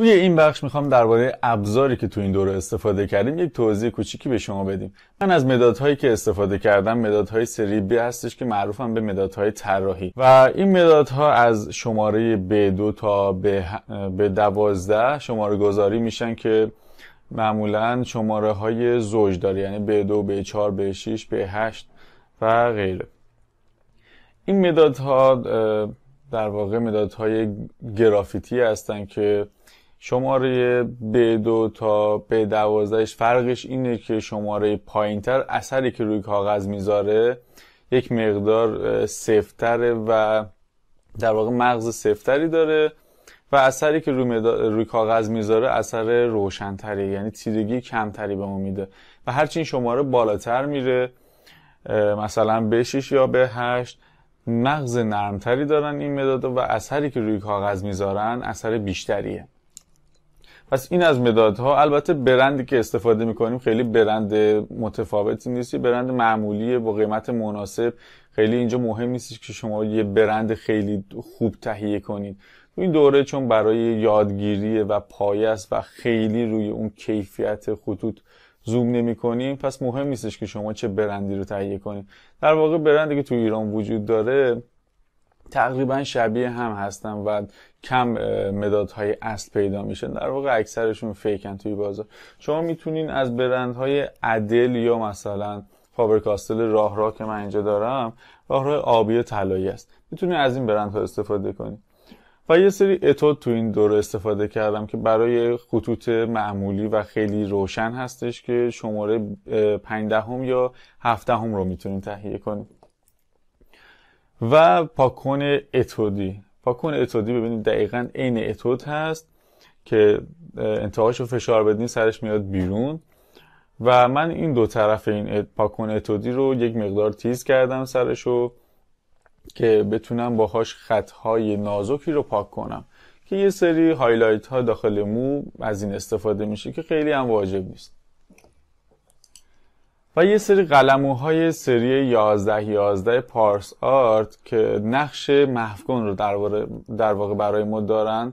توی این بخش میخوام درباره ابزاری که تو این دوره استفاده کردیم یک توضیح کوچیکی به شما بدیم من از مدادهایی که استفاده کردم مدادهای سری B هستش که معروفم به مدادهای طراحی و این مدادها از شماره B2 تا به 12 شماره گذاری میشن که معمولا شماره های زوج داره یعنی B2, B4, B6, B8 و غیره این مدادها در واقع مدادهای گرافیتی هستن که شماره به دو تا به دوازدهش فرقش اینه که شماره پایینتر اثری که روی کاغذ میذاره یک مقدار سفتره و در واقع مغز سفتری داره و اثری که روی, روی کاغذ میذاره اثر روشنتری یعنی تیرگی کمتری به ما میده و هرچین شماره بالاتر میره مثلا به 6 یا به 8 مغز نرمتری دارن این مداد و اثری که روی کاغذ میذارن اثر بیشتریه پس این از مدادها البته برندی که استفاده میکنیم خیلی برند متفاوتی نیست برند معمولیه با قیمت مناسب خیلی اینجا مهم نیست که شما یه برند خیلی خوب تهیه کنید این دوره چون برای یادگیری و پایه است و خیلی روی اون کیفیت خطوط زوم نمی کنیم پس مهم نیستش که شما چه برندی رو تهیه کنید در واقع برندی که تو ایران وجود داره تقریبا شبیه هم هستن و کم مدادهای اصل پیدا میشن در واقع اکثرشون فیکن توی بازار شما میتونین از برندهای عدل یا مثلا فابرکاستل راه راه که من اینجا دارم راه راه آبی و طلایی است میتونین از این برندها استفاده کنید و یه سری اتود تو این دوره استفاده کردم که برای خطوط معمولی و خیلی روشن هستش که شماره 5 یا 7 هم رو میتونید تهیه کنید و پاکون اتودی پاکون اتودی ببینید دقیقا عین اتود هست که انتهاش رو فشار بدین سرش میاد بیرون و من این دو طرف این پاکون اتودی رو یک مقدار تیز کردم سرش رو که بتونم باهاش خطهای نازکی رو پاک کنم که یه سری هایلایت ها داخل مو از این استفاده میشه که خیلی هم واجب نیست و یه سری قلموهای سری 11 11 پارس آرت که نقش محفگون رو در واقع برای ما دارن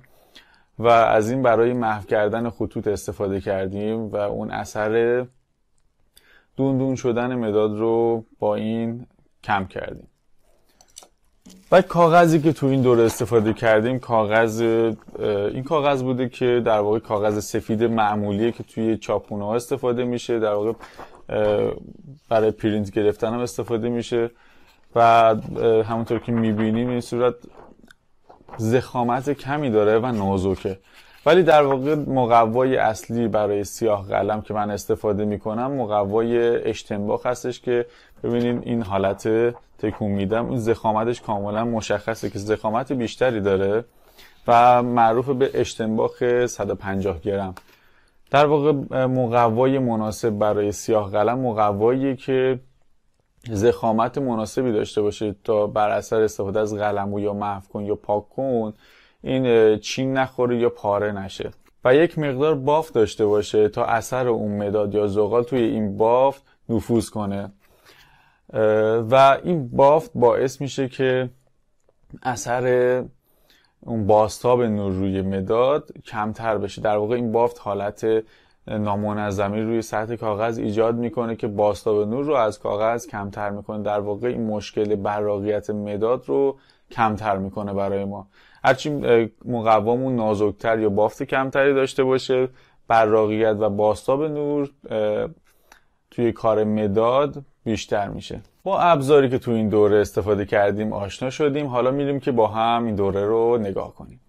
و از این برای محو کردن خطوط استفاده کردیم و اون اثر دوندون شدن مداد رو با این کم کردیم و کاغذی که تو این دوره استفاده کردیم کاغذ این کاغذ بوده که در واقع کاغذ سفید معمولیه که توی چاپونه استفاده میشه در واقع برای پرینت گرفتن هم استفاده میشه و همونطور که میبینیم این صورت زخامت کمی داره و نازکه ولی در واقع مقوای اصلی برای سیاه قلم که من استفاده میکنم مقوای اشتنباخ هستش که ببینید این حالت تکون میدم این زخامتش کاملا مشخصه که زخامت بیشتری داره و معروف به اشتنباخ 150 گرم در واقع مقوای مناسب برای سیاه قلم مقوایی که زخامت مناسبی داشته باشه تا بر اثر استفاده از قلمو یا محو کن یا پاک کن این چین نخوره یا پاره نشه و یک مقدار بافت داشته باشه تا اثر اون مداد یا زغال توی این بافت نفوذ کنه و این بافت باعث میشه که اثر اون باستاب نور روی مداد کمتر بشه در واقع این بافت حالت نامنظمی روی سطح کاغذ ایجاد میکنه که باستاب نور رو از کاغذ کمتر میکنه در واقع این مشکل براقیت مداد رو کمتر میکنه برای ما هرچی مقوامون نازکتر یا بافت کمتری داشته باشه براقیت و باستاب نور توی کار مداد بیشتر میشه با ابزاری که تو این دوره استفاده کردیم آشنا شدیم حالا میریم که با هم این دوره رو نگاه کنیم